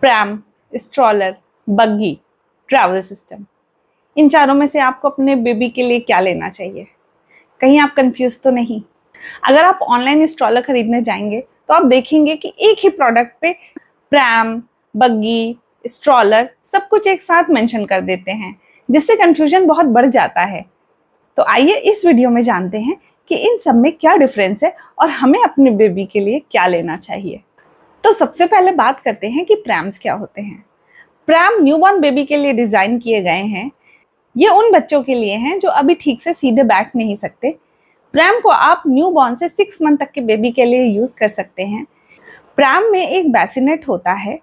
pram stroller buggy travel system इन चारों में से आपको अपने बेबी के लिए क्या लेना चाहिए कहीं आप कंफ्यूज तो नहीं अगर आप ऑनलाइन स्ट्रॉलर खरीदने जाएंगे तो आप देखेंगे कि एक ही प्रोडक्ट पे प्रैम बग्गी स्ट्रॉलर सब कुछ एक साथ मेंशन कर देते हैं जिससे कन्फ्यूजन बहुत बढ़ जाता है तो आइए इस वीडियो में जानते हैं कि इन सब में क्या डिफरेंस है और हमें अपने बेबी के लिए क्या लेना चाहिए तो सबसे पहले बात करते हैं कि प्रैम्स क्या होते हैं प्रैम न्यूबॉर्न बेबी के लिए डिज़ाइन किए गए हैं ये उन बच्चों के लिए हैं जो अभी ठीक से सीधे बैठ नहीं सकते प्रैम को आप न्यूबॉर्न से सिक्स मंथ तक के बेबी के लिए यूज़ कर सकते हैं प्रैम में एक बैसिनेट होता है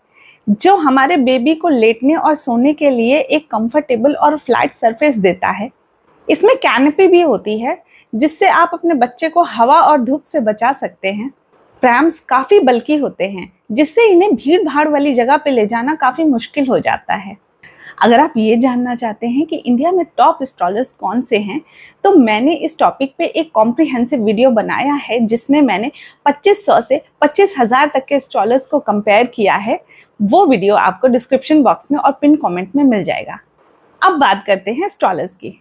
जो हमारे बेबी को लेटने और सोने के लिए एक कंफर्टेबल और फ्लैट सरफेस देता है इसमें कैनपी भी होती है जिससे आप अपने बच्चे को हवा और धूप से बचा सकते हैं प्रैम्स काफ़ी बल्कि होते हैं जिससे इन्हें भीड़ भाड़ वाली जगह पर ले जाना काफ़ी मुश्किल हो जाता है अगर आप ये जानना चाहते हैं कि इंडिया में टॉप स्ट्रॉलर्स कौन से हैं तो मैंने इस टॉपिक पे एक कॉम्प्रिहेंसिव वीडियो बनाया है जिसमें मैंने 2500 से 25,000 तक के स्ट्रॉलर्स को कंपेयर किया है वो वीडियो आपको डिस्क्रिप्शन बॉक्स में और पिन कमेंट में मिल जाएगा अब बात करते हैं स्ट्रॉलर्स की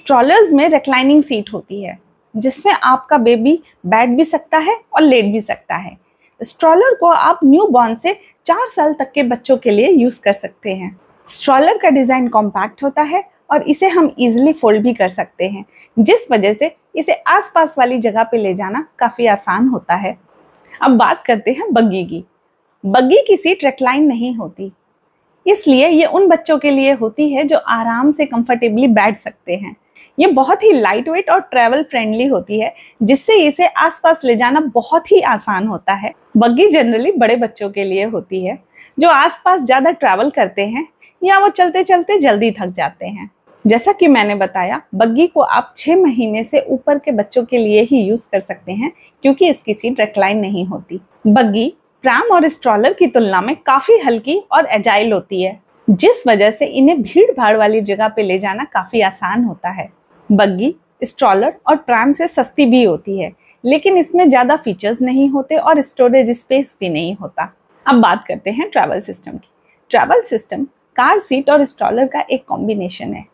स्ट्रॉलर्स में रिक्लाइनिंग सीट होती है जिसमें आपका बेबी बैठ भी सकता है और लेट भी सकता है स्ट्रॉलर को आप न्यू बॉर्न से चार साल तक के बच्चों के लिए यूज़ कर सकते हैं स्ट्रॉलर का डिज़ाइन कॉम्पैक्ट होता है और इसे हम इजिली फोल्ड भी कर सकते हैं जिस वजह से इसे आसपास वाली जगह पे ले जाना काफ़ी आसान होता है अब बात करते हैं बग्गी की बग्गी की सीट रेकलाइन नहीं होती इसलिए ये उन बच्चों के लिए होती है जो आराम से कंफर्टेबली बैठ सकते हैं ये बहुत ही लाइट वेट और ट्रैवल फ्रेंडली होती है जिससे इसे आसपास ले जाना बहुत ही आसान होता है बग्गी जनरली बड़े बच्चों के लिए होती है जो आसपास ज़्यादा ट्रैवल करते हैं या वो चलते चलते जल्दी थक जाते हैं जैसा कि मैंने बताया बग्गी को आप छः महीने से ऊपर के बच्चों के लिए ही यूज़ कर सकते हैं क्योंकि इसकी सीट रिक्लाइन नहीं होती बग्गी प्राम और स्ट्रॉलर की तुलना में काफ़ी हल्की और एजाइल होती है जिस वजह से इन्हें भीड़ भाड़ वाली जगह पे ले जाना काफ़ी आसान होता है बग्गी स्ट्रॉलर और प्राइम से सस्ती भी होती है लेकिन इसमें ज़्यादा फीचर्स नहीं होते और स्टोरेज स्पेस भी नहीं होता अब बात करते हैं ट्रैवल सिस्टम की ट्रैवल सिस्टम कार सीट और स्ट्रॉलर का एक कॉम्बिनेशन है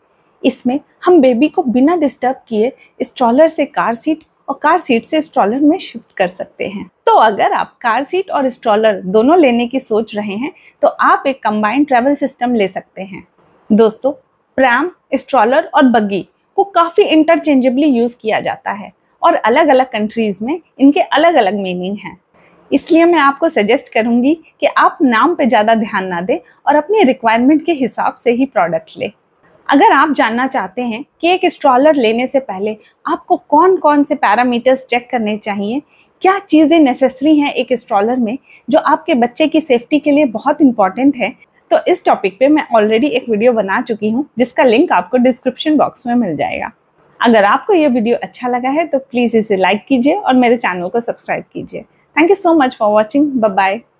इसमें हम बेबी को बिना डिस्टर्ब किए स्ट्रॉलर से कार सीट और कार सीट से स्ट्रॉलर में शिफ्ट कर सकते हैं तो अगर आप कार सीट और स्ट्रॉलर दोनों लेने की सोच रहे हैं तो आप एक कंबाइंड ट्रैवल सिस्टम ले सकते हैं दोस्तों प्रैम स्ट्रॉलर और बग्गी काफ़ी इंटरचेंजेबली यूज़ किया जाता है और अलग अलग कंट्रीज़ में इनके अलग अलग मीनिंग हैं इसलिए मैं आपको सजेस्ट करूंगी कि आप नाम पे ज़्यादा ध्यान ना दें और अपने रिक्वायरमेंट के हिसाब से ही प्रोडक्ट लें अगर आप जानना चाहते हैं कि एक स्ट्रॉलर लेने से पहले आपको कौन कौन से पैरामीटर्स चेक करने चाहिए क्या चीज़ें नेसेसरी हैं एक स्ट्रॉलर में जो आपके बच्चे की सेफ्टी के लिए बहुत इंपॉर्टेंट है तो इस टॉपिक पे मैं ऑलरेडी एक वीडियो बना चुकी हूँ जिसका लिंक आपको डिस्क्रिप्शन बॉक्स में मिल जाएगा अगर आपको यह वीडियो अच्छा लगा है तो प्लीज़ इसे लाइक कीजिए और मेरे चैनल को सब्सक्राइब कीजिए thank you so much for watching bye